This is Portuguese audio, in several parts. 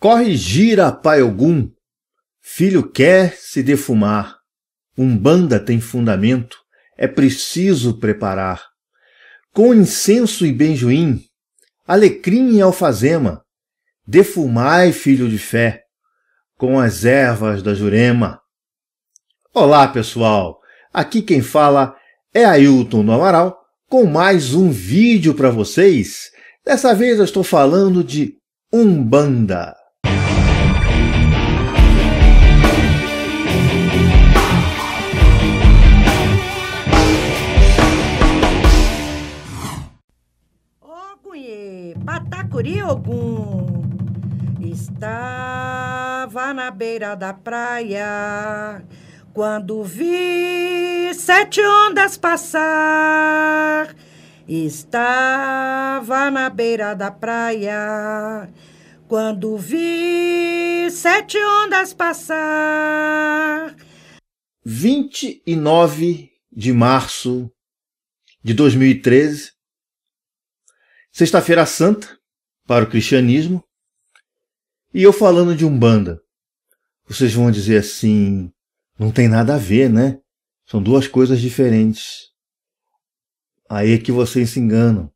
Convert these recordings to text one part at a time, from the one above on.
Corrigira, pai algum. Filho quer se defumar. Umbanda tem fundamento, é preciso preparar. Com incenso e benjoim, alecrim e alfazema, defumai, filho de fé, com as ervas da jurema. Olá, pessoal! Aqui quem fala é Ailton do Amaral com mais um vídeo para vocês. Dessa vez eu estou falando de Umbanda. Guri algum Estava na beira da praia quando vi sete ondas passar. Estava na beira da praia quando vi sete ondas passar. 29 de março de 2013, Sexta-feira Santa, para o cristianismo e eu falando de Umbanda. Vocês vão dizer assim: não tem nada a ver, né? São duas coisas diferentes. Aí é que vocês se enganam.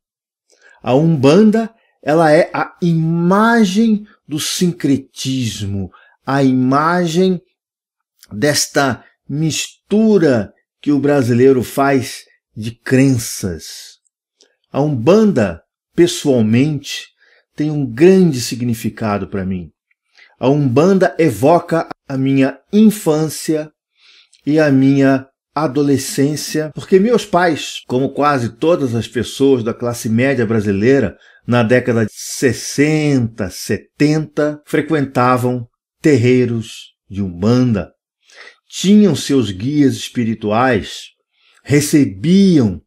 A Umbanda, ela é a imagem do sincretismo, a imagem desta mistura que o brasileiro faz de crenças. A Umbanda, pessoalmente, tem um grande significado para mim. A Umbanda evoca a minha infância e a minha adolescência, porque meus pais, como quase todas as pessoas da classe média brasileira, na década de 60, 70, frequentavam terreiros de Umbanda, tinham seus guias espirituais, recebiam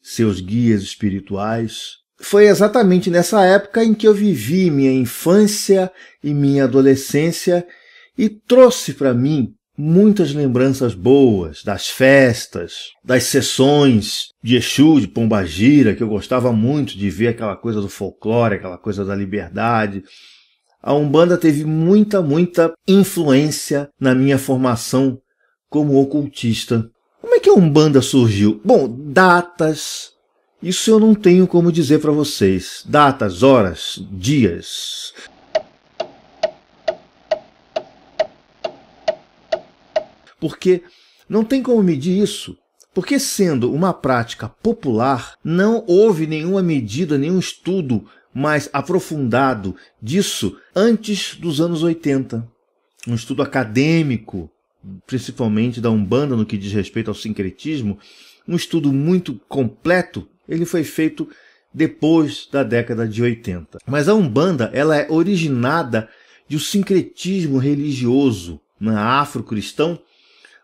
seus guias espirituais foi exatamente nessa época em que eu vivi minha infância e minha adolescência e trouxe para mim muitas lembranças boas das festas, das sessões de Exu, de Pombagira, que eu gostava muito de ver aquela coisa do folclore, aquela coisa da liberdade. A Umbanda teve muita, muita influência na minha formação como ocultista. Como é que a Umbanda surgiu? Bom, datas, isso eu não tenho como dizer para vocês. Datas, horas, dias. Porque não tem como medir isso. Porque, sendo uma prática popular, não houve nenhuma medida, nenhum estudo mais aprofundado disso antes dos anos 80. Um estudo acadêmico, principalmente da Umbanda no que diz respeito ao sincretismo, um estudo muito completo ele foi feito depois da década de 80. Mas a Umbanda ela é originada de um sincretismo religioso na né, afro-cristão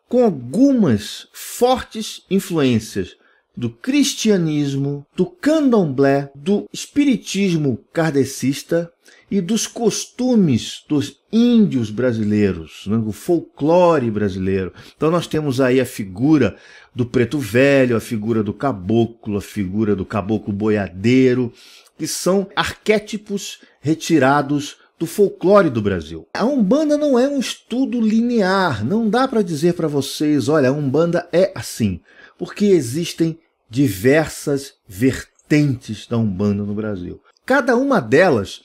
com algumas fortes influências do cristianismo, do candomblé, do espiritismo kardecista e dos costumes dos índios brasileiros, né, do o folclore brasileiro. Então nós temos aí a figura do preto velho, a figura do caboclo, a figura do caboclo boiadeiro, que são arquétipos retirados do folclore do Brasil. A Umbanda não é um estudo linear, não dá para dizer para vocês, olha, a Umbanda é assim porque existem diversas vertentes da Umbanda no Brasil. Cada uma delas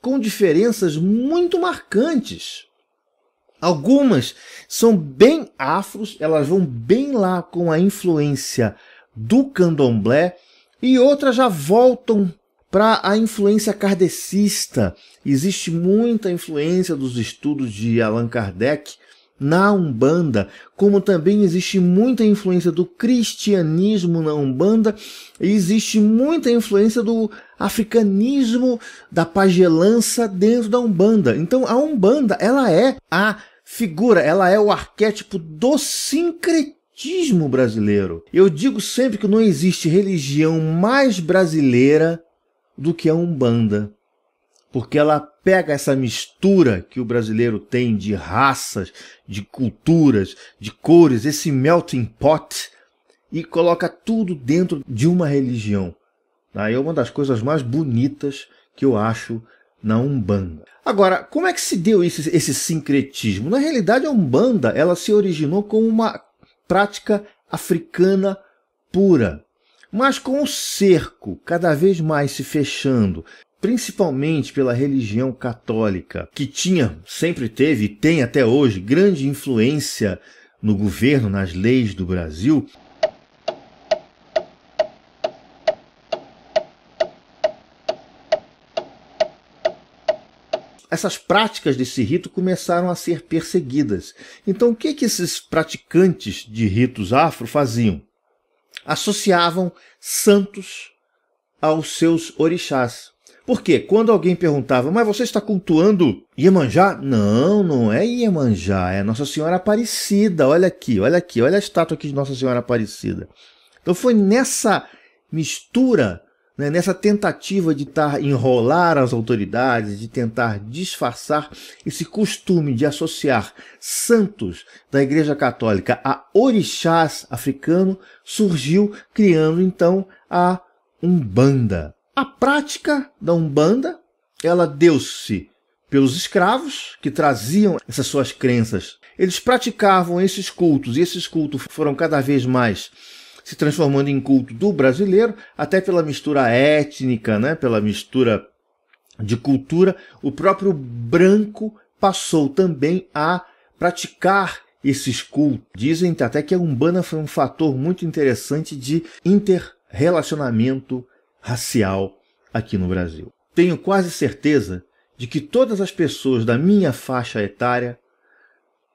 com diferenças muito marcantes. Algumas são bem afros, elas vão bem lá com a influência do candomblé, e outras já voltam para a influência kardecista. Existe muita influência dos estudos de Allan Kardec na Umbanda, como também existe muita influência do cristianismo na Umbanda, e existe muita influência do africanismo, da pagelança dentro da Umbanda. Então a Umbanda, ela é a figura, ela é o arquétipo do sincretismo brasileiro. Eu digo sempre que não existe religião mais brasileira do que a Umbanda, porque ela pega essa mistura que o brasileiro tem de raças, de culturas, de cores, esse melting pot, e coloca tudo dentro de uma religião. Tá? É uma das coisas mais bonitas que eu acho na Umbanda. Agora, como é que se deu esse, esse sincretismo? Na realidade, a Umbanda ela se originou como uma prática africana pura. Mas com o cerco cada vez mais se fechando principalmente pela religião católica, que tinha, sempre teve e tem até hoje grande influência no governo, nas leis do Brasil, essas práticas desse rito começaram a ser perseguidas. Então, o que, que esses praticantes de ritos afro faziam? Associavam santos aos seus orixás. Porque quando alguém perguntava, mas você está cultuando Iemanjá? Não, não é Iemanjá, é Nossa Senhora Aparecida. Olha aqui, olha aqui, olha a estátua aqui de Nossa Senhora Aparecida. Então foi nessa mistura, né, nessa tentativa de tar, enrolar as autoridades, de tentar disfarçar esse costume de associar santos da Igreja Católica a orixás africano, surgiu criando então a Umbanda. A prática da Umbanda, ela deu-se pelos escravos que traziam essas suas crenças. Eles praticavam esses cultos e esses cultos foram cada vez mais se transformando em culto do brasileiro, até pela mistura étnica, né, pela mistura de cultura, o próprio branco passou também a praticar esses cultos. Dizem até que a Umbanda foi um fator muito interessante de interrelacionamento racial aqui no Brasil. Tenho quase certeza de que todas as pessoas da minha faixa etária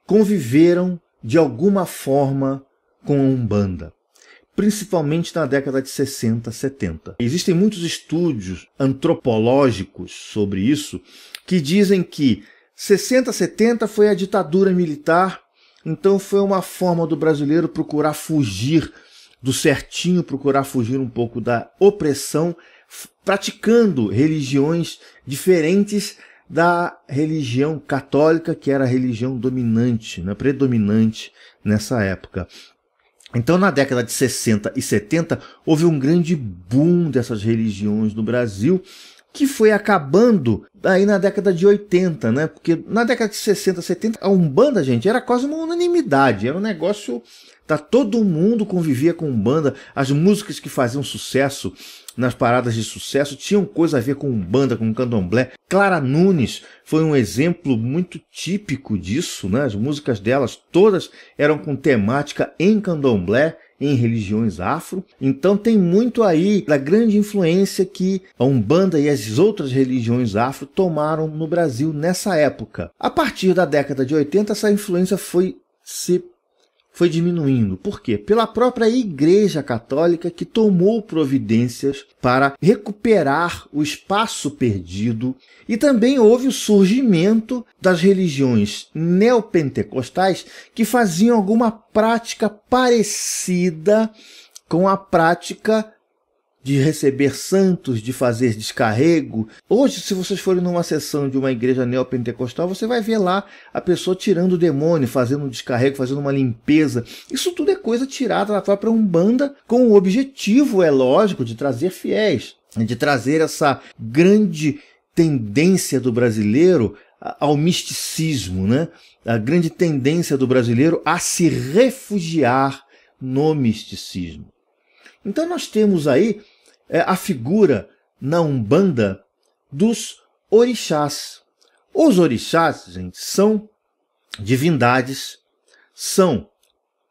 conviveram de alguma forma com a Umbanda, principalmente na década de 60, 70. Existem muitos estudos antropológicos sobre isso que dizem que 60, 70 foi a ditadura militar, então foi uma forma do brasileiro procurar fugir do certinho, procurar fugir um pouco da opressão, praticando religiões diferentes da religião católica, que era a religião dominante, né, predominante nessa época. Então, na década de 60 e 70, houve um grande boom dessas religiões no Brasil, que foi acabando aí na década de 80, né? Porque na década de 60, 70, a Umbanda, gente, era quase uma unanimidade, era um negócio tá todo mundo convivia com Umbanda, as músicas que faziam sucesso nas paradas de sucesso tinham coisa a ver com Umbanda, com Candomblé. Clara Nunes foi um exemplo muito típico disso, né? As músicas delas todas eram com temática em Candomblé em religiões afro. Então tem muito aí da grande influência que a Umbanda e as outras religiões afro tomaram no Brasil nessa época. A partir da década de 80, essa influência foi se foi diminuindo. Por quê? Pela própria Igreja Católica que tomou providências para recuperar o espaço perdido. E também houve o surgimento das religiões neopentecostais que faziam alguma prática parecida com a prática de receber santos, de fazer descarrego. Hoje, se vocês forem numa sessão de uma igreja neopentecostal, você vai ver lá a pessoa tirando o demônio, fazendo um descarrego, fazendo uma limpeza. Isso tudo é coisa tirada da própria Umbanda com o objetivo, é lógico, de trazer fiéis, de trazer essa grande tendência do brasileiro ao misticismo, né? A grande tendência do brasileiro a se refugiar no misticismo. Então nós temos aí é a figura na Umbanda dos orixás. Os orixás, gente, são divindades, são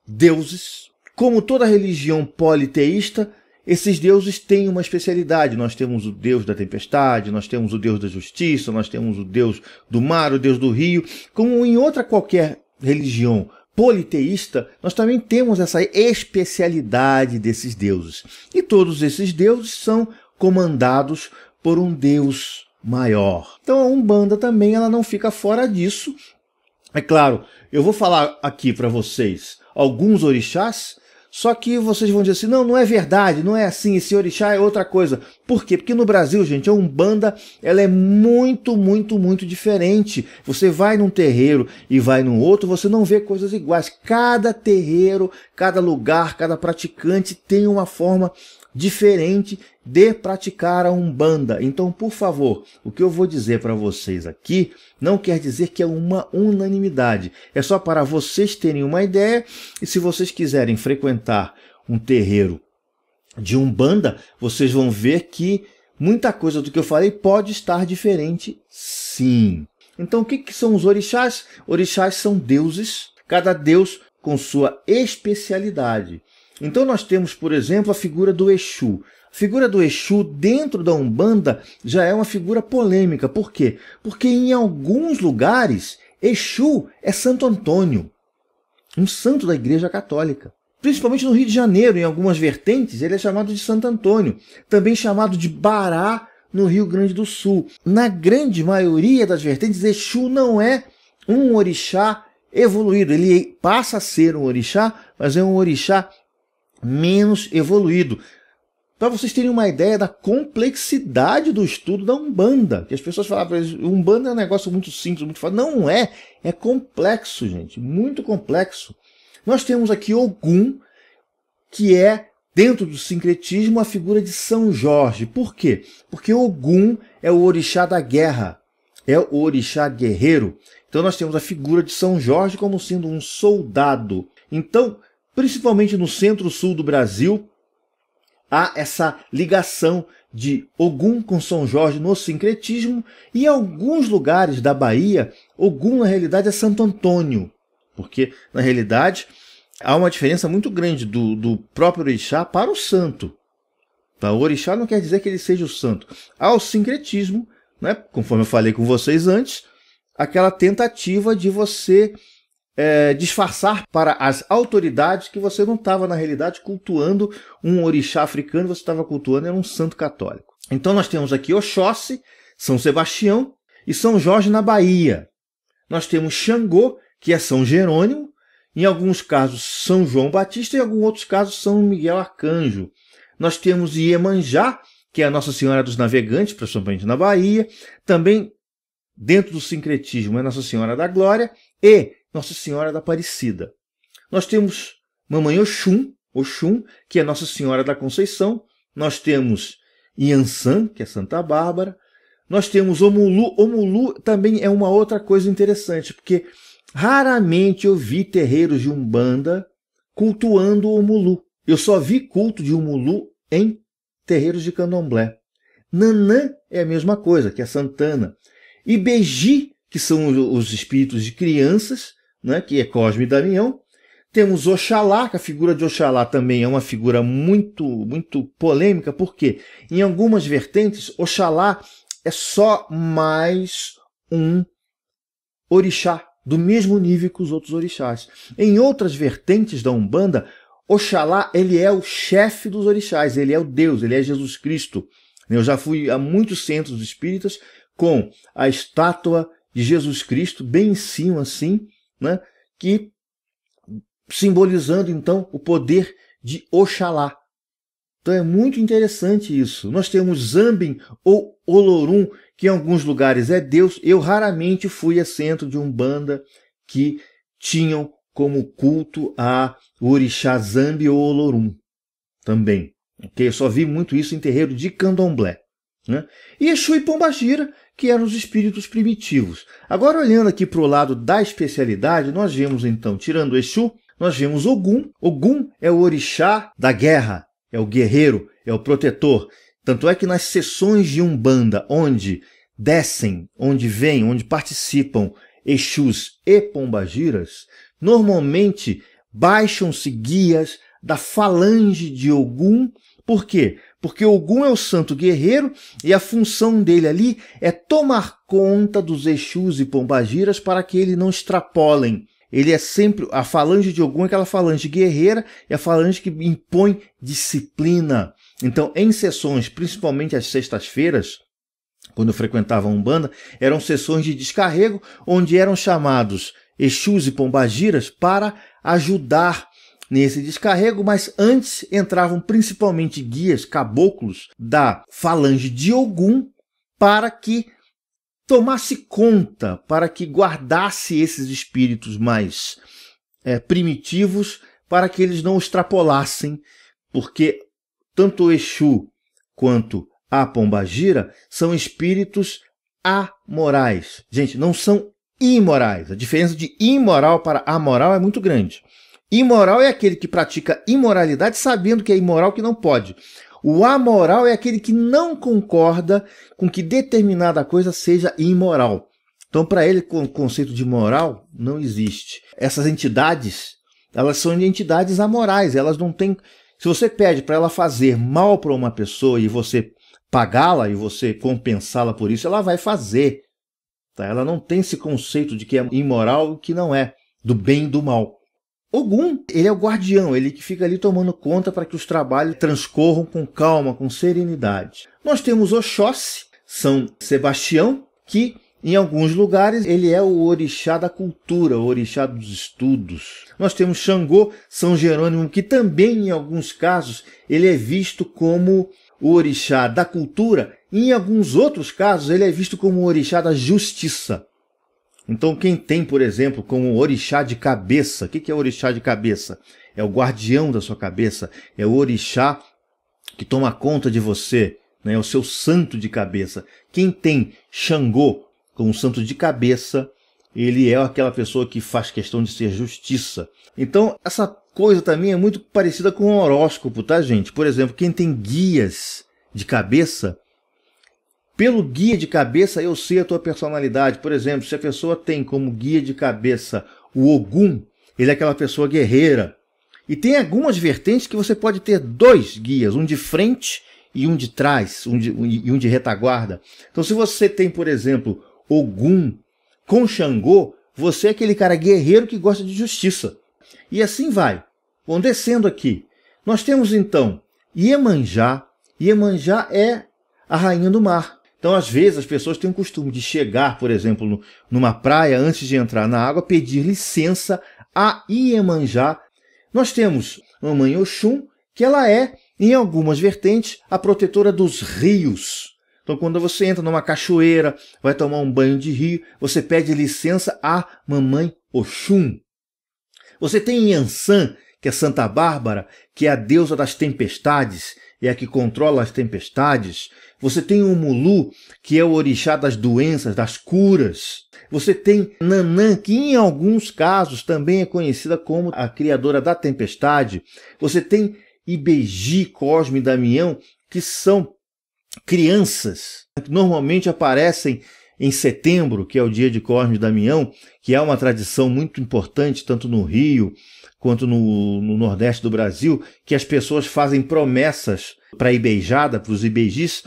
deuses. Como toda religião politeísta, esses deuses têm uma especialidade. Nós temos o deus da tempestade, nós temos o deus da justiça, nós temos o deus do mar, o deus do rio, como em outra qualquer religião politeísta, nós também temos essa especialidade desses deuses. E todos esses deuses são comandados por um deus maior. Então a Umbanda também ela não fica fora disso. É claro, eu vou falar aqui para vocês alguns orixás só que vocês vão dizer assim: não, não é verdade, não é assim, esse orixá é outra coisa. Por quê? Porque no Brasil, gente, a Umbanda ela é muito, muito, muito diferente. Você vai num terreiro e vai num outro, você não vê coisas iguais. Cada terreiro, cada lugar, cada praticante tem uma forma diferente de praticar a Umbanda. Então, por favor, o que eu vou dizer para vocês aqui não quer dizer que é uma unanimidade. É só para vocês terem uma ideia e se vocês quiserem frequentar um terreiro de Umbanda, vocês vão ver que muita coisa do que eu falei pode estar diferente, sim. Então, o que, que são os orixás? Orixás são deuses, cada deus com sua especialidade. Então nós temos, por exemplo, a figura do Exu. A figura do Exu dentro da Umbanda já é uma figura polêmica. Por quê? Porque em alguns lugares Exu é Santo Antônio, um santo da Igreja Católica. Principalmente no Rio de Janeiro, em algumas vertentes, ele é chamado de Santo Antônio, também chamado de Bará no Rio Grande do Sul. Na grande maioria das vertentes, Exu não é um orixá evoluído, ele passa a ser um orixá, mas é um orixá menos evoluído. Para vocês terem uma ideia da complexidade do estudo da Umbanda. Que as pessoas falavam, Umbanda é um negócio muito simples, muito fácil. Não é, é complexo, gente, muito complexo. Nós temos aqui Ogum, que é, dentro do sincretismo, a figura de São Jorge. Por quê? Porque Ogum é o orixá da guerra, é o orixá guerreiro. Então nós temos a figura de São Jorge como sendo um soldado. Então, principalmente no centro-sul do Brasil, há essa ligação de Ogum com São Jorge no sincretismo e em alguns lugares da Bahia, Ogum na realidade é Santo Antônio, porque na realidade há uma diferença muito grande do, do próprio orixá para o santo. Tá? O orixá não quer dizer que ele seja o santo. Há o sincretismo, né? conforme eu falei com vocês antes, aquela tentativa de você é, disfarçar para as autoridades que você não estava, na realidade, cultuando um orixá africano, você estava cultuando era um santo católico. Então nós temos aqui Oxóssi, São Sebastião e São Jorge na Bahia. Nós temos Xangô, que é São Jerônimo, em alguns casos São João Batista e em alguns outros casos São Miguel Arcanjo. Nós temos Iemanjá, que é a Nossa Senhora dos Navegantes, principalmente na Bahia, também dentro do sincretismo é Nossa Senhora da Glória, e nossa Senhora da Aparecida. Nós temos Mamãe Oxum, Oxum, que é Nossa Senhora da Conceição. Nós temos Yansan, que é Santa Bárbara. Nós temos Omulu. Omulu também é uma outra coisa interessante, porque raramente eu vi terreiros de Umbanda cultuando Omulu. Eu só vi culto de Omulu em terreiros de candomblé. Nanã é a mesma coisa, que é Santana. E Beji, que são os espíritos de crianças, né, que é Cosme e Damião. Temos Oxalá, que a figura de Oxalá também é uma figura muito, muito polêmica, porque em algumas vertentes, Oxalá é só mais um orixá, do mesmo nível que os outros orixás. Em outras vertentes da Umbanda, Oxalá ele é o chefe dos orixás, ele é o Deus, ele é Jesus Cristo. Eu já fui a muitos centros espíritas com a estátua de Jesus Cristo bem em cima assim, né? que simbolizando então o poder de Oxalá. Então é muito interessante isso. Nós temos Zambin ou Olorum, que em alguns lugares é Deus. Eu raramente fui a centro de um banda que tinham como culto a Orixá Zambi ou Olorum também. Okay? Eu só vi muito isso em terreiro de candomblé. Né? E Exu e Pombagira que eram os espíritos primitivos. Agora, olhando aqui para o lado da especialidade, nós vemos então, tirando Exu, nós vemos Ogum. Ogum é o orixá da guerra, é o guerreiro, é o protetor. Tanto é que nas sessões de Umbanda, onde descem, onde vêm, onde participam Exus e Pombagiras, normalmente baixam-se guias da falange de Ogum. Por quê? porque Ogum é o santo guerreiro e a função dele ali é tomar conta dos Exus e Pombagiras para que ele não extrapolem. Ele é sempre a falange de Ogum é aquela falange guerreira e é a falange que impõe disciplina. Então, em sessões, principalmente às sextas-feiras, quando eu frequentava a Umbanda, eram sessões de descarrego onde eram chamados Exus e Pombagiras para ajudar nesse descarrego, mas antes entravam principalmente guias caboclos da falange de Ogum para que tomasse conta, para que guardasse esses espíritos mais é, primitivos, para que eles não extrapolassem, porque tanto o Exu quanto a Pombagira são espíritos amorais. Gente, não são imorais. A diferença de imoral para amoral é muito grande. Imoral é aquele que pratica imoralidade sabendo que é imoral que não pode. O amoral é aquele que não concorda com que determinada coisa seja imoral. Então, para ele, o conceito de moral não existe. Essas entidades, elas são entidades amorais, elas não têm. Se você pede para ela fazer mal para uma pessoa e você pagá-la e você compensá-la por isso, ela vai fazer. Tá? Ela não tem esse conceito de que é imoral e que não é, do bem e do mal. Ogum, ele é o guardião, ele que fica ali tomando conta para que os trabalhos transcorram com calma, com serenidade. Nós temos Oxóssi, São Sebastião, que em alguns lugares ele é o orixá da cultura, o orixá dos estudos. Nós temos Xangô, São Jerônimo, que também em alguns casos ele é visto como o orixá da cultura, e em alguns outros casos ele é visto como o orixá da justiça. Então, quem tem, por exemplo, como orixá de cabeça, o que, que é orixá de cabeça? É o guardião da sua cabeça, é o orixá que toma conta de você, né? é o seu santo de cabeça. Quem tem Xangô como santo de cabeça, ele é aquela pessoa que faz questão de ser justiça. Então, essa coisa também é muito parecida com o horóscopo, tá, gente? Por exemplo, quem tem guias de cabeça pelo guia de cabeça eu sei a tua personalidade. Por exemplo, se a pessoa tem como guia de cabeça o Ogum, ele é aquela pessoa guerreira. E tem algumas vertentes que você pode ter dois guias, um de frente e um de trás, um de, um, e um de retaguarda. Então, se você tem, por exemplo, Ogum com Xangô, você é aquele cara guerreiro que gosta de justiça. E assim vai. Bom, descendo aqui, nós temos então Iemanjá. Iemanjá é a rainha do mar. Então, às vezes, as pessoas têm o costume de chegar, por exemplo, numa praia, antes de entrar na água, pedir licença a Iemanjá. Nós temos a Mãe Oxum, que ela é, em algumas vertentes, a protetora dos rios. Então, quando você entra numa cachoeira, vai tomar um banho de rio, você pede licença à Mamãe Oxum. Você tem Yansan, que é Santa Bárbara, que é a deusa das tempestades, é a que controla as tempestades. Você tem o Mulu, que é o orixá das doenças, das curas. Você tem Nanã, que em alguns casos também é conhecida como a criadora da tempestade. Você tem Ibeji, Cosme e Damião, que são crianças, que normalmente aparecem em setembro, que é o dia de Cosme e Damião, que é uma tradição muito importante tanto no Rio quanto no, no Nordeste do Brasil, que as pessoas fazem promessas para a Ibeijada, para os Ibeijis,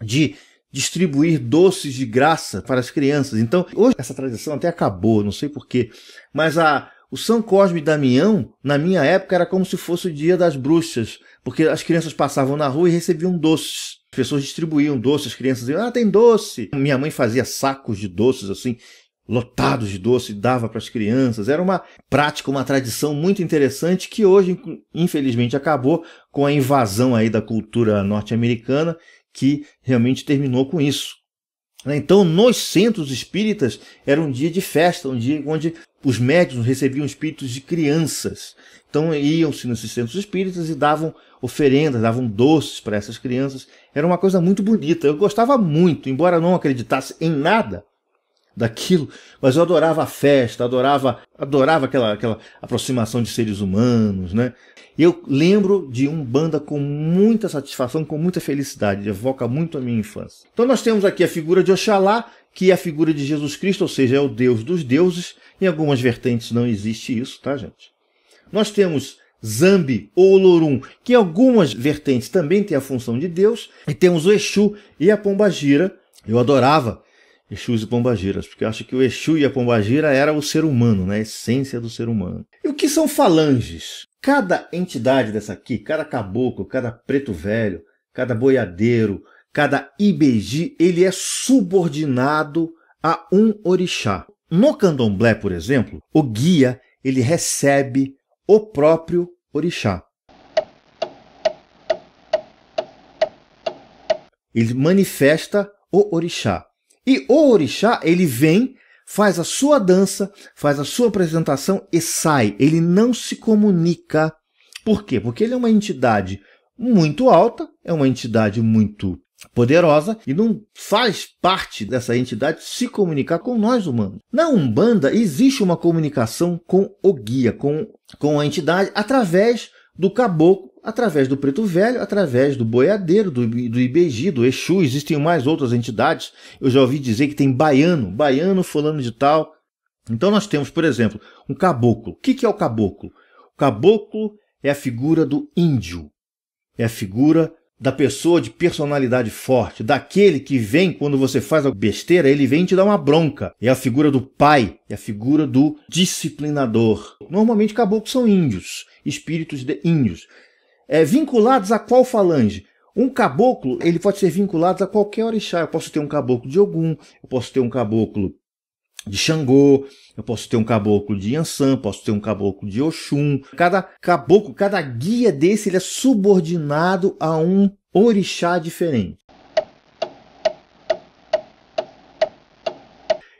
de distribuir doces de graça para as crianças. Então, hoje essa tradição até acabou, não sei porquê, mas a, o São Cosme e Damião, na minha época, era como se fosse o dia das bruxas, porque as crianças passavam na rua e recebiam doces. As pessoas distribuíam doces, as crianças diziam, ah, tem doce. Minha mãe fazia sacos de doces, assim, lotados de doce, dava para as crianças. Era uma prática, uma tradição muito interessante que hoje, infelizmente, acabou com a invasão aí da cultura norte-americana, que realmente terminou com isso. Então, nos centros espíritas era um dia de festa, um dia onde os médiuns recebiam espíritos de crianças. Então, iam-se nesses centros espíritas e davam oferendas, davam doces para essas crianças. Era uma coisa muito bonita. Eu gostava muito, embora não acreditasse em nada daquilo, mas eu adorava a festa, adorava, adorava aquela, aquela aproximação de seres humanos, né? Eu lembro de um banda com muita satisfação, com muita felicidade, evoca muito a minha infância. Então nós temos aqui a figura de Oxalá, que é a figura de Jesus Cristo, ou seja, é o Deus dos deuses. Em algumas vertentes não existe isso, tá, gente? Nós temos Zambi ou Olorum, que em algumas vertentes também tem a função de Deus, e temos o Exu e a Pombagira. Eu adorava Exus e Pombagiras, porque eu acho que o Exu e a Pombagira era o ser humano, né? a essência do ser humano. E o que são falanges? Cada entidade dessa aqui, cada caboclo, cada preto velho, cada boiadeiro, cada IBG, ele é subordinado a um orixá. No candomblé, por exemplo, o guia ele recebe o próprio orixá. Ele manifesta o orixá. E o orixá, ele vem, faz a sua dança, faz a sua apresentação e sai. Ele não se comunica. Por quê? Porque ele é uma entidade muito alta, é uma entidade muito poderosa e não faz parte dessa entidade se comunicar com nós humanos. Na Umbanda existe uma comunicação com o guia, com, com a entidade, através do caboclo através do Preto Velho, através do Boiadeiro, do, do IBG, do Exu, existem mais outras entidades. Eu já ouvi dizer que tem baiano, baiano, fulano de tal. Então nós temos, por exemplo, um caboclo. O que, que é o caboclo? O caboclo é a figura do índio, é a figura da pessoa de personalidade forte, daquele que vem quando você faz a besteira, ele vem te dar uma bronca. É a figura do pai, é a figura do disciplinador. Normalmente caboclos são índios, espíritos de índios. É, vinculados a qual falange? Um caboclo, ele pode ser vinculado a qualquer orixá. Eu posso ter um caboclo de Ogum, eu posso ter um caboclo de Xangô, eu posso ter um caboclo de Yansan, posso ter um caboclo de Oxum. Cada caboclo, cada guia desse, ele é subordinado a um orixá diferente.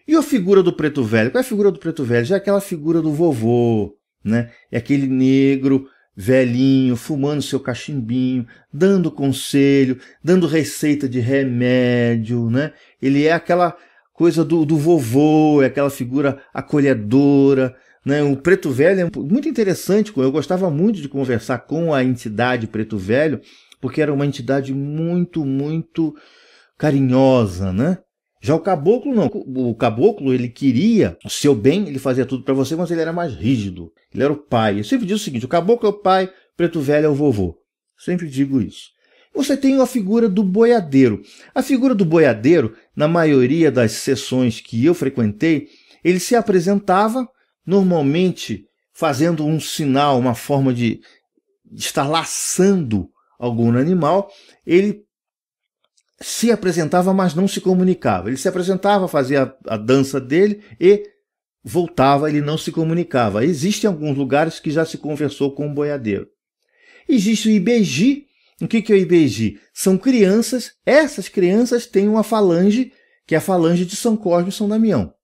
E a figura do preto velho? Qual é a figura do preto velho? Já é aquela figura do vovô, né? É aquele negro velhinho, fumando seu cachimbinho, dando conselho, dando receita de remédio, né? Ele é aquela coisa do, do vovô, é aquela figura acolhedora, né? O Preto Velho é muito interessante, eu gostava muito de conversar com a entidade Preto Velho, porque era uma entidade muito, muito carinhosa, né? Já o caboclo não. O caboclo, ele queria o seu bem, ele fazia tudo para você, mas ele era mais rígido. Ele era o pai. Eu sempre digo o seguinte: o caboclo é o pai, o preto velho é o vovô. Sempre digo isso. Você tem a figura do boiadeiro. A figura do boiadeiro, na maioria das sessões que eu frequentei, ele se apresentava normalmente fazendo um sinal, uma forma de estar laçando algum animal. Ele se apresentava, mas não se comunicava. Ele se apresentava, fazia a, a dança dele e voltava, ele não se comunicava. Existem alguns lugares que já se conversou com o boiadeiro. Existe o Ibeji. O que, que é o Ibeji? São crianças, essas crianças têm uma falange, que é a falange de São Cosme e São Damião.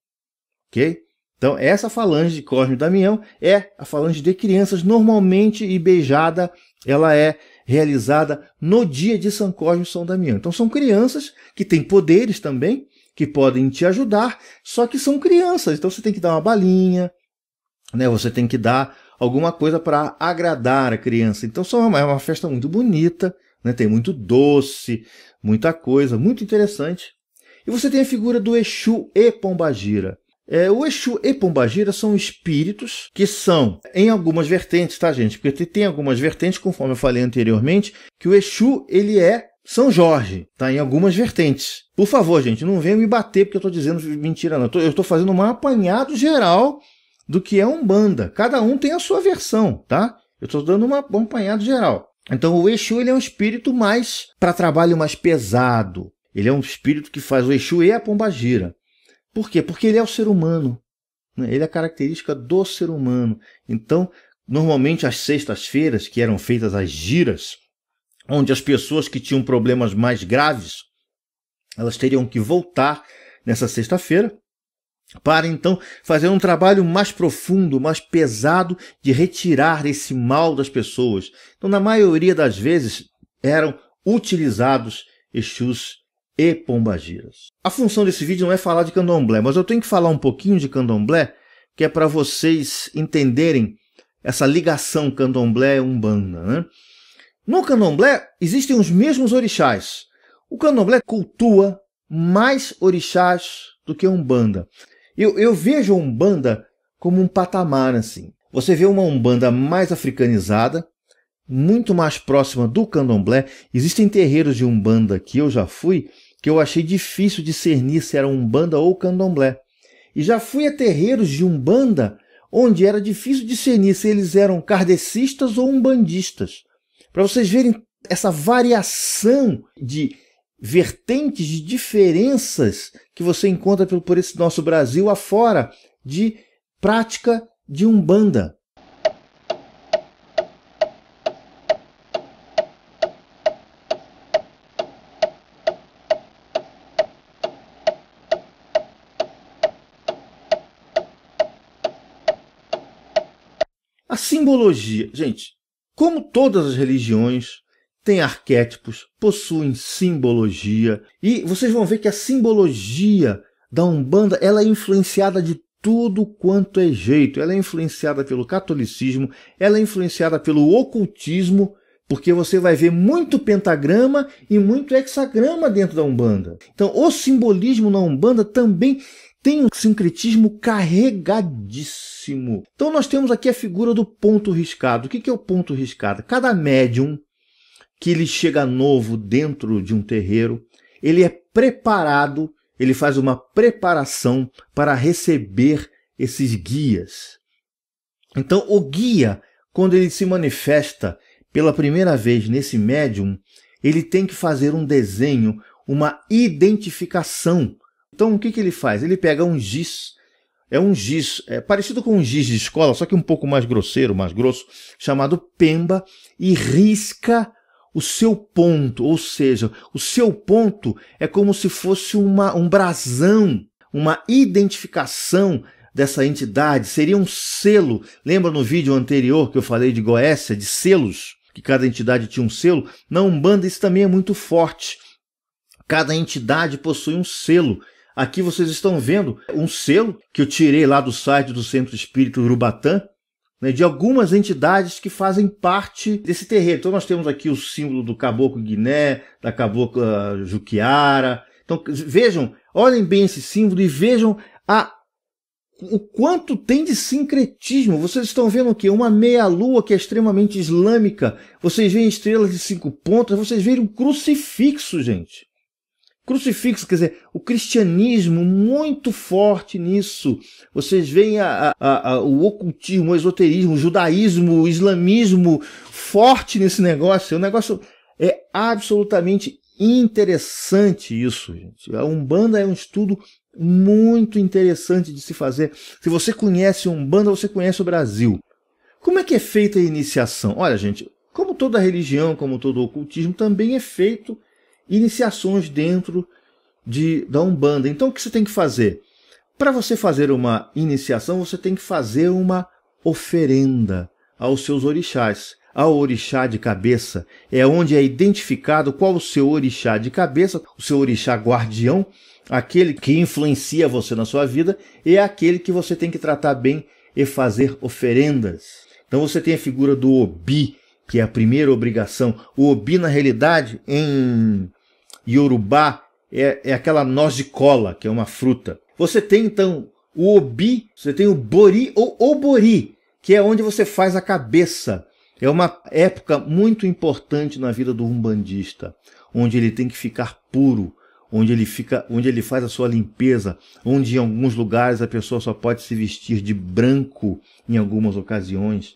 Ok? Então, essa falange de Cosme e Damião é a falange de crianças, normalmente beijada ela é realizada no dia de São Cosme e São Damião. Então são crianças que têm poderes também, que podem te ajudar, só que são crianças, então você tem que dar uma balinha, né? Você tem que dar alguma coisa para agradar a criança. Então são uma, é uma festa muito bonita, né? Tem muito doce, muita coisa, muito interessante. E você tem a figura do Exu e Pombagira. É, o Exu e Pombagira são espíritos que são, em algumas vertentes, tá, gente? Porque tem algumas vertentes, conforme eu falei anteriormente, que o Exu, ele é São Jorge, tá? Em algumas vertentes. Por favor, gente, não venha me bater porque eu tô dizendo mentira, não. Eu tô, fazendo um apanhado geral do que é Umbanda. Cada um tem a sua versão, tá? Eu tô dando uma, um apanhado geral. Então, o Exu, ele é um espírito mais para trabalho mais pesado. Ele é um espírito que faz o Exu e a Pombagira. Por quê? Porque ele é o ser humano. Né? Ele é a característica do ser humano. Então, normalmente as sextas-feiras, que eram feitas as giras, onde as pessoas que tinham problemas mais graves, elas teriam que voltar nessa sexta-feira para então fazer um trabalho mais profundo, mais pesado de retirar esse mal das pessoas. Então, na maioria das vezes, eram utilizados Exus e pombagiras. A função desse vídeo não é falar de candomblé, mas eu tenho que falar um pouquinho de candomblé, que é para vocês entenderem essa ligação candomblé-umbanda. Né? No candomblé existem os mesmos orixás. O candomblé cultua mais orixás do que a umbanda. Eu, eu vejo a umbanda como um patamar assim. Você vê uma umbanda mais africanizada, muito mais próxima do candomblé. Existem terreiros de umbanda que eu já fui que eu achei difícil discernir se era umbanda ou candomblé. E já fui a terreiros de umbanda onde era difícil discernir se eles eram kardecistas ou umbandistas. Para vocês verem essa variação de vertentes, de diferenças que você encontra por esse nosso Brasil afora de prática de umbanda. A simbologia, gente, como todas as religiões, tem arquétipos, possuem simbologia, e vocês vão ver que a simbologia da Umbanda ela é influenciada de tudo quanto é jeito. Ela é influenciada pelo catolicismo, ela é influenciada pelo ocultismo, porque você vai ver muito pentagrama e muito hexagrama dentro da Umbanda. Então, o simbolismo na Umbanda também tem um sincretismo carregadíssimo. Então nós temos aqui a figura do ponto riscado. O que é o ponto riscado? Cada médium que ele chega novo dentro de um terreiro, ele é preparado, ele faz uma preparação para receber esses guias. Então o guia, quando ele se manifesta pela primeira vez nesse médium, ele tem que fazer um desenho, uma identificação então o que, que ele faz? Ele pega um giz, é um giz é parecido com um giz de escola, só que um pouco mais grosseiro, mais grosso, chamado pemba, e risca o seu ponto, ou seja, o seu ponto é como se fosse uma, um brasão, uma identificação dessa entidade, seria um selo. Lembra no vídeo anterior que eu falei de Goécia, de selos, que cada entidade tinha um selo? Na Umbanda isso também é muito forte. Cada entidade possui um selo Aqui vocês estão vendo um selo que eu tirei lá do site do Centro Espírito Urubatã, né, de algumas entidades que fazem parte desse terreiro. Então nós temos aqui o símbolo do caboclo Guiné, da cabocla Juquiara. Então vejam, olhem bem esse símbolo e vejam a o quanto tem de sincretismo. Vocês estão vendo o quê? Uma meia-lua que é extremamente islâmica. Vocês veem estrelas de cinco pontas, vocês veem um crucifixo, gente crucifixo, quer dizer, o cristianismo muito forte nisso. Vocês veem a, a, a, o ocultismo, o esoterismo, o judaísmo, o islamismo forte nesse negócio. O é negócio é absolutamente interessante isso, gente. A Umbanda é um estudo muito interessante de se fazer. Se você conhece Umbanda, você conhece o Brasil. Como é que é feita a iniciação? Olha, gente, como toda religião, como todo ocultismo, também é feito iniciações dentro de, da Umbanda. Então, o que você tem que fazer? Para você fazer uma iniciação, você tem que fazer uma oferenda aos seus orixás. Ao orixá de cabeça é onde é identificado qual o seu orixá de cabeça, o seu orixá guardião, aquele que influencia você na sua vida, é aquele que você tem que tratar bem e fazer oferendas. Então você tem a figura do Obi, que é a primeira obrigação. O Obi, na realidade, em Yorubá é, é aquela noz de cola, que é uma fruta. Você tem então o obi, você tem o bori ou obori, que é onde você faz a cabeça. É uma época muito importante na vida do umbandista, onde ele tem que ficar puro, onde ele fica, onde ele faz a sua limpeza, onde em alguns lugares a pessoa só pode se vestir de branco em algumas ocasiões.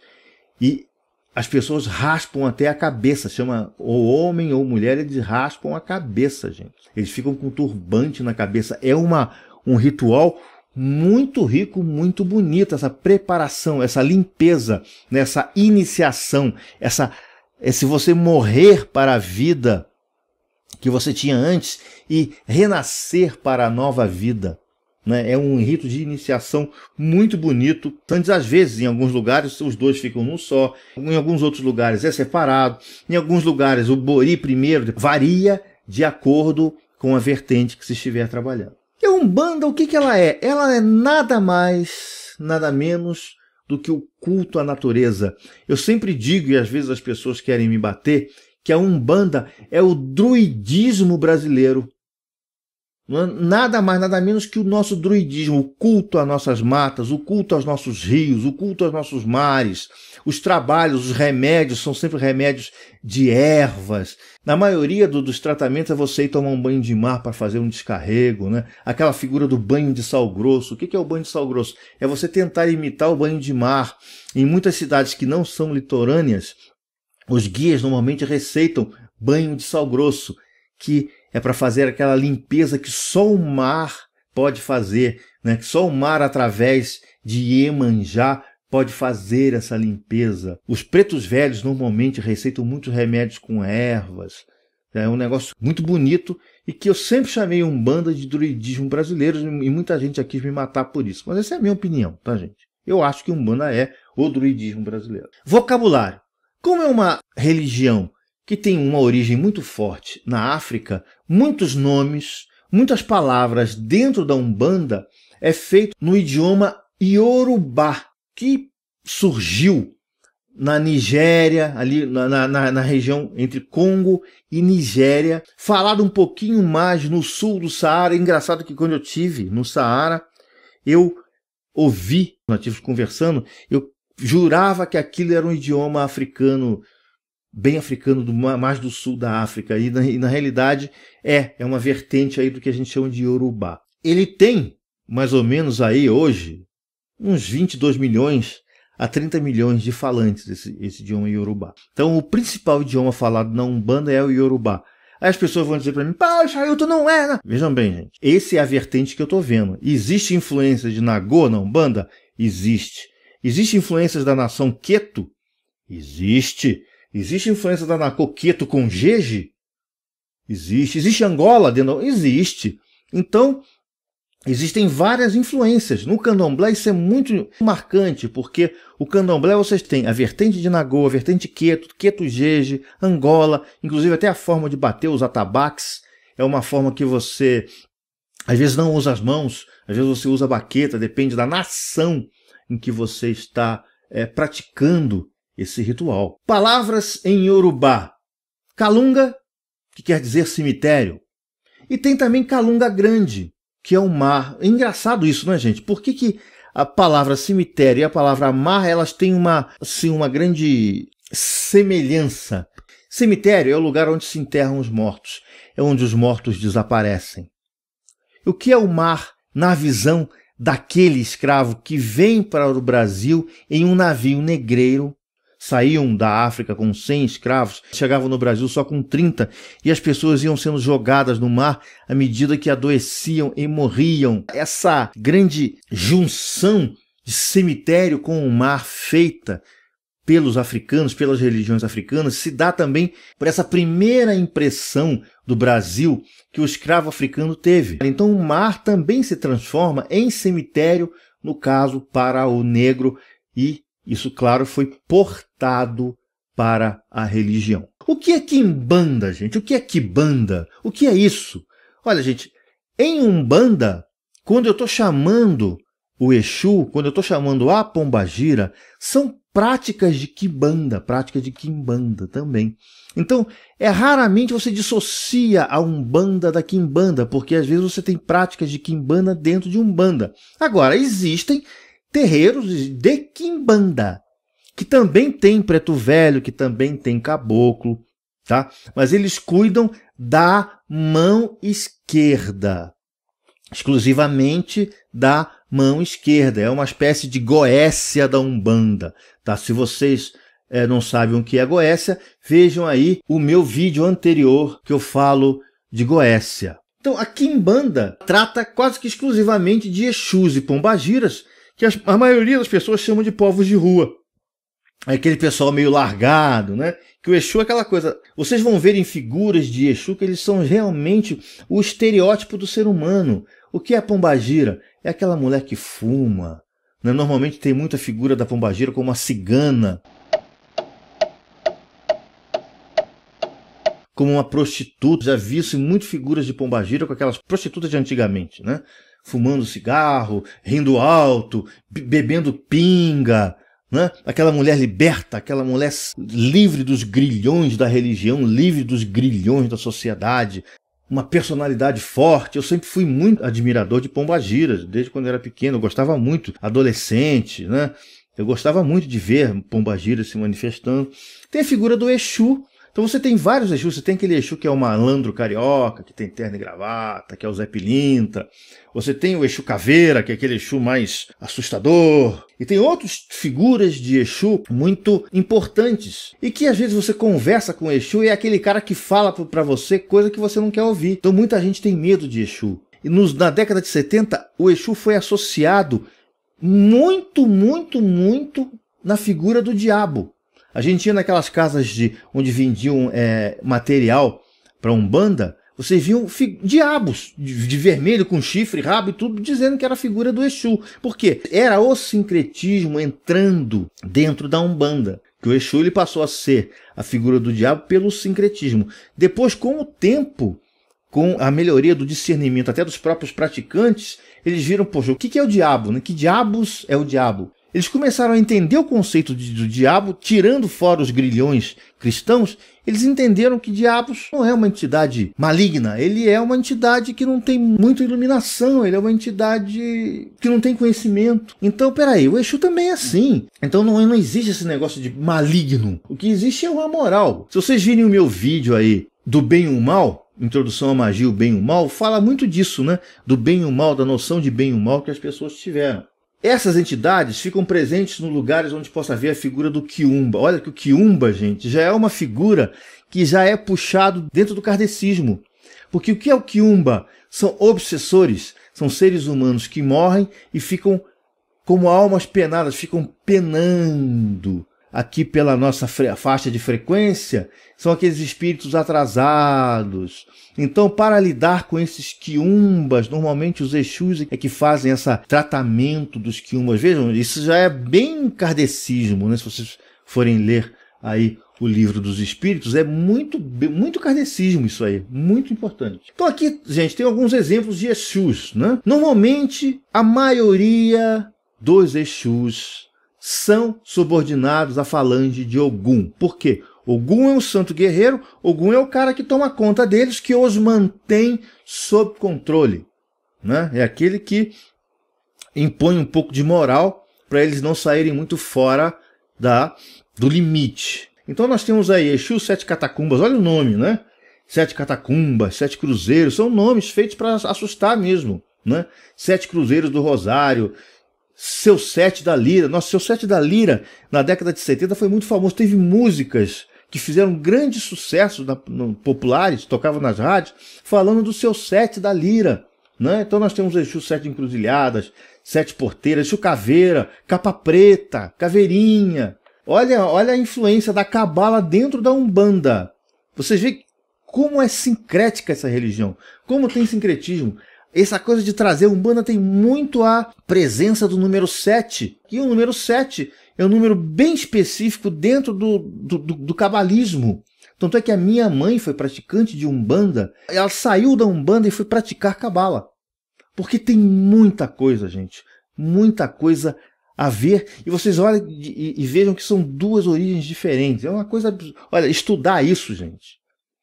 E as pessoas raspam até a cabeça, chama ou homem ou mulher, eles raspam a cabeça, gente. Eles ficam com turbante na cabeça. É uma, um ritual muito rico, muito bonito, essa preparação, essa limpeza, né? essa iniciação, essa é se você morrer para a vida que você tinha antes e renascer para a nova vida né? É um rito de iniciação muito bonito. Antes, às vezes, em alguns lugares, os dois ficam num só, em alguns outros lugares é separado, em alguns lugares o bori primeiro varia de acordo com a vertente que se estiver trabalhando. E a Umbanda, o que, que ela é? Ela é nada mais, nada menos do que o culto à natureza. Eu sempre digo, e às vezes as pessoas querem me bater, que a Umbanda é o druidismo brasileiro. É nada mais, nada menos que o nosso druidismo, o culto às nossas matas, o culto aos nossos rios, o culto aos nossos mares. Os trabalhos, os remédios são sempre remédios de ervas. Na maioria do, dos tratamentos é você ir tomar um banho de mar para fazer um descarrego, né? Aquela figura do banho de sal grosso. O que é o banho de sal grosso? É você tentar imitar o banho de mar. Em muitas cidades que não são litorâneas, os guias normalmente receitam banho de sal grosso, que é para fazer aquela limpeza que só o mar pode fazer, né? que só o mar, através de Iemanjá, pode fazer essa limpeza. Os pretos velhos normalmente receitam muitos remédios com ervas. É um negócio muito bonito e que eu sempre chamei um banda de druidismo brasileiro e muita gente aqui me matar por isso. Mas essa é a minha opinião, tá, gente? Eu acho que um banda é o druidismo brasileiro. Vocabulário. Como é uma religião que tem uma origem muito forte na África, muitos nomes, muitas palavras dentro da Umbanda é feito no idioma Yorubá, que surgiu na Nigéria, ali na, na, na, região entre Congo e Nigéria, falado um pouquinho mais no sul do Saara. É engraçado que quando eu tive no Saara, eu ouvi nativos conversando, eu jurava que aquilo era um idioma africano bem africano, do, mais do sul da África, e na, e na realidade é, é uma vertente aí do que a gente chama de Yorubá. Ele tem, mais ou menos aí hoje, uns 22 milhões a 30 milhões de falantes esse, esse idioma Yorubá. Então o principal idioma falado na Umbanda é o Yorubá. Aí as pessoas vão dizer para mim, poxa, tu não é. né? Vejam bem, gente, esse é a vertente que eu estou vendo. Existe influência de Nagô na Umbanda? Existe. Existe influências da nação Queto? Existe. Existe influência da Nacoqueto com Jeje? Existe. Existe Angola? Dentro... Existe. Então, existem várias influências. No candomblé isso é muito marcante, porque o candomblé vocês têm a vertente de Nagô, a vertente Queto, Queto Jeje, Angola, inclusive até a forma de bater os atabaques. É uma forma que você às vezes não usa as mãos, às vezes você usa a baqueta, depende da nação em que você está é, praticando esse ritual. Palavras em Yorubá. Calunga, que quer dizer cemitério. E tem também Calunga Grande, que é o mar. É engraçado isso, né, gente? Por que, que a palavra cemitério e a palavra mar, elas têm uma, assim, uma grande semelhança? Cemitério é o lugar onde se enterram os mortos, é onde os mortos desaparecem. O que é o mar na visão daquele escravo que vem para o Brasil em um navio negreiro saíam da África com 100 escravos, chegavam no Brasil só com 30, e as pessoas iam sendo jogadas no mar à medida que adoeciam e morriam. Essa grande junção de cemitério com o mar feita pelos africanos, pelas religiões africanas, se dá também por essa primeira impressão do Brasil que o escravo africano teve. Então o mar também se transforma em cemitério, no caso para o negro e isso, claro, foi portado para a religião. O que é Kimbanda, gente? O que é Kibanda? O que é isso? Olha, gente, em Umbanda, quando eu estou chamando o Exu, quando eu estou chamando a Pombagira, são práticas de Kibanda, práticas de Kimbanda também. Então, é raramente você dissocia a Umbanda da Kimbanda, porque às vezes você tem práticas de Kimbanda dentro de Umbanda. Agora, existem terreiros de quimbanda, que também tem preto velho, que também tem caboclo, tá? Mas eles cuidam da mão esquerda, exclusivamente da mão esquerda. É uma espécie de goécia da umbanda, tá? Se vocês é, não sabem o que é goécia, vejam aí o meu vídeo anterior que eu falo de goécia. Então, a Kimbanda trata quase que exclusivamente de Exus e Pombagiras, que as, a maioria das pessoas chama de povos de rua. É aquele pessoal meio largado, né? Que o Exu é aquela coisa. Vocês vão ver em figuras de Exu que eles são realmente o estereótipo do ser humano. O que é a pombagira? É aquela mulher que fuma. Né? Normalmente tem muita figura da pombagira como a cigana, como uma prostituta. Já vi isso em muitas figuras de pombagira com aquelas prostitutas de antigamente, né? fumando cigarro, rindo alto, bebendo pinga, né? Aquela mulher liberta, aquela mulher livre dos grilhões da religião, livre dos grilhões da sociedade, uma personalidade forte. Eu sempre fui muito admirador de pombagiras, desde quando eu era pequeno, eu gostava muito, adolescente, né? Eu gostava muito de ver pombagiras se manifestando. Tem a figura do Exu, então você tem vários Exus, você tem aquele Exu que é o malandro carioca, que tem terno e gravata, que é o Zé Pilinta. Você tem o Exu Caveira, que é aquele Exu mais assustador. E tem outras figuras de Exu muito importantes. E que às vezes você conversa com o Exu e é aquele cara que fala para você coisa que você não quer ouvir. Então muita gente tem medo de Exu. E nos, na década de 70, o Exu foi associado muito, muito, muito na figura do diabo. A gente ia naquelas casas de onde vendiam é, material para umbanda, vocês viam diabos de, de, vermelho com chifre, rabo e tudo, dizendo que era a figura do Exu. Por quê? Era o sincretismo entrando dentro da Umbanda. Que o Exu ele passou a ser a figura do diabo pelo sincretismo. Depois, com o tempo, com a melhoria do discernimento até dos próprios praticantes, eles viram, poxa, o que é o diabo? Né? Que diabos é o diabo? Eles começaram a entender o conceito de, do diabo, tirando fora os grilhões cristãos, eles entenderam que diabos não é uma entidade maligna, ele é uma entidade que não tem muita iluminação, ele é uma entidade que não tem conhecimento. Então, peraí, o Exu também é assim. Então não, não existe esse negócio de maligno. O que existe é uma moral. Se vocês virem o meu vídeo aí do bem e o mal, Introdução à Magia, o Bem e o Mal, fala muito disso, né? Do bem e o mal, da noção de bem e o mal que as pessoas tiveram. Essas entidades ficam presentes nos lugares onde possa ver a figura do Quiumba. Olha que o Quiumba, gente, já é uma figura que já é puxado dentro do kardecismo. Porque o que é o Quiumba? São obsessores, são seres humanos que morrem e ficam como almas penadas, ficam penando aqui pela nossa faixa de frequência são aqueles espíritos atrasados. Então, para lidar com esses quiumbas, normalmente os Exus é que fazem esse tratamento dos quiumbas. Vejam, isso já é bem kardecismo, né? Se vocês forem ler aí o livro dos espíritos, é muito, muito kardecismo isso aí, muito importante. Então aqui, gente, tem alguns exemplos de Exus, né? Normalmente, a maioria dos Exus são subordinados à falange de Ogum. Por quê? Ogum é um santo guerreiro, Ogum é o cara que toma conta deles, que os mantém sob controle. Né? É aquele que impõe um pouco de moral para eles não saírem muito fora da do limite. Então nós temos aí Exu Sete Catacumbas, olha o nome, né? Sete Catacumbas, Sete Cruzeiros, são nomes feitos para assustar mesmo, né? Sete Cruzeiros do Rosário, seu Sete da Lira. Nossa, Seu Sete da Lira, na década de 70, foi muito famoso. Teve músicas que fizeram grande sucesso na, no, populares, tocavam nas rádios, falando do Seu Sete da Lira. Né? Então nós temos Exu Sete Encruzilhadas, Sete Porteiras, Exu Caveira, Capa Preta, Caveirinha. Olha, olha a influência da cabala dentro da Umbanda. Vocês veem como é sincrética essa religião, como tem sincretismo. Essa coisa de trazer Umbanda tem muito a presença do número 7. E o número 7 é um número bem específico dentro do, do, do, do cabalismo. Tanto é que a minha mãe foi praticante de Umbanda, ela saiu da Umbanda e foi praticar Cabala. Porque tem muita coisa, gente, muita coisa a ver. E vocês olhem e, e, vejam que são duas origens diferentes. É uma coisa. Olha, estudar isso, gente,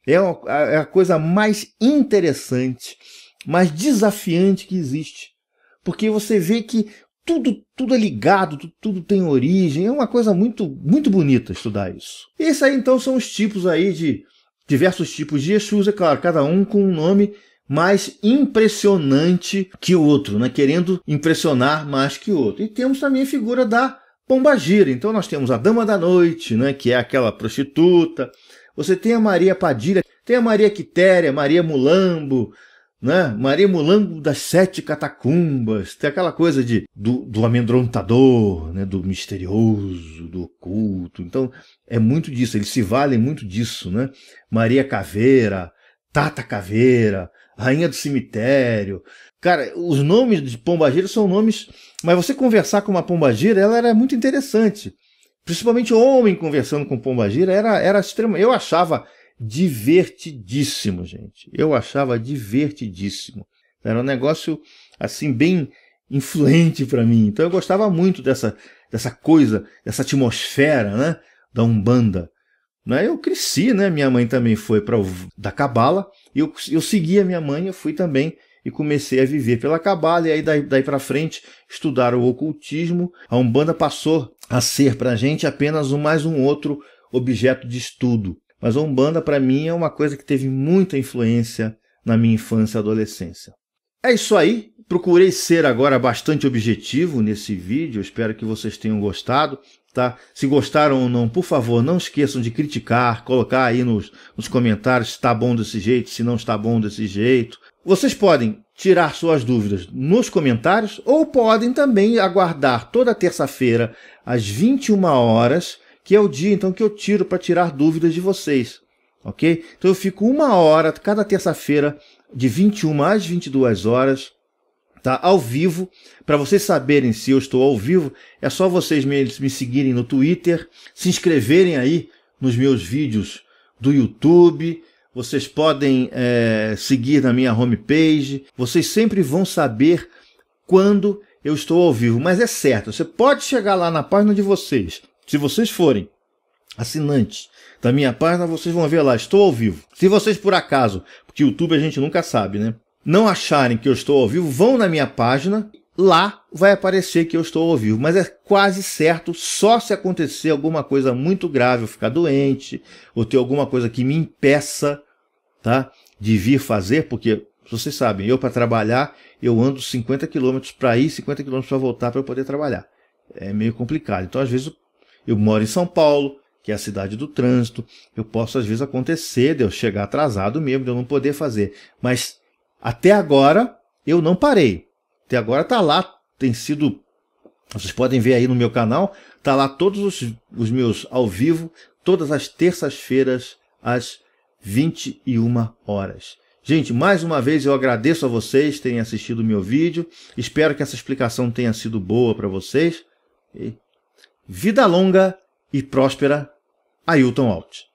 é, uma, é a coisa mais interessante mais desafiante que existe. Porque você vê que tudo, tudo é ligado, tudo, tem origem, é uma coisa muito, muito bonita estudar isso. E esses aí então são os tipos aí de diversos tipos de Exus, é claro, cada um com um nome mais impressionante que o outro, né? querendo impressionar mais que o outro. E temos também a figura da Pombagira. Então nós temos a Dama da Noite, né? que é aquela prostituta. Você tem a Maria Padilha, tem a Maria Quitéria, Maria Mulambo, né? Maria Mulambo das Sete Catacumbas, tem aquela coisa de do, do amedrontador, né? do misterioso, do oculto. Então é muito disso, eles se valem muito disso. Né? Maria Caveira, Tata Caveira, Rainha do Cemitério. Cara, os nomes de pombageira são nomes. Mas você conversar com uma pombageira, ela era muito interessante. Principalmente homem conversando com pombageira era, era extremo. Eu achava divertidíssimo, gente. Eu achava divertidíssimo. Era um negócio assim bem influente para mim. Então eu gostava muito dessa dessa coisa, dessa atmosfera, né, da Umbanda. Né? Eu cresci, né? Minha mãe também foi para da Cabala e eu, eu segui a minha mãe, eu fui também e comecei a viver pela Cabala e aí daí, daí para frente estudar o ocultismo. A Umbanda passou a ser para gente apenas um, mais um outro objeto de estudo. Mas a Umbanda, para mim, é uma coisa que teve muita influência na minha infância e adolescência. É isso aí. Procurei ser agora bastante objetivo nesse vídeo. Espero que vocês tenham gostado. Tá? Se gostaram ou não, por favor, não esqueçam de criticar, colocar aí nos, nos comentários se está bom desse jeito, se não está bom desse jeito. Vocês podem tirar suas dúvidas nos comentários ou podem também aguardar toda terça-feira às 21 horas que é o dia então que eu tiro para tirar dúvidas de vocês, ok? Então eu fico uma hora cada terça-feira de 21 às 22 horas, tá? Ao vivo, para vocês saberem se eu estou ao vivo, é só vocês me, me seguirem no Twitter, se inscreverem aí nos meus vídeos do YouTube. Vocês podem é, seguir na minha homepage. Vocês sempre vão saber quando eu estou ao vivo. Mas é certo, você pode chegar lá na página de vocês se vocês forem assinantes da minha página, vocês vão ver lá, estou ao vivo. Se vocês por acaso, porque YouTube a gente nunca sabe, né? Não acharem que eu estou ao vivo, vão na minha página, lá vai aparecer que eu estou ao vivo, mas é quase certo, só se acontecer alguma coisa muito grave, eu ficar doente, ou ter alguma coisa que me impeça, tá? De vir fazer, porque vocês sabem, eu para trabalhar, eu ando 50 km para ir, 50 km para voltar para eu poder trabalhar. É meio complicado. Então, às vezes, eu moro em São Paulo, que é a cidade do trânsito. Eu posso, às vezes, acontecer de eu chegar atrasado mesmo, de eu não poder fazer. Mas até agora eu não parei. Até agora está lá, tem sido. Vocês podem ver aí no meu canal, está lá todos os, os meus ao vivo, todas as terças-feiras, às 21 horas. Gente, mais uma vez eu agradeço a vocês terem assistido o meu vídeo. Espero que essa explicação tenha sido boa para vocês. E Vida longa e próspera, Ailton Alt.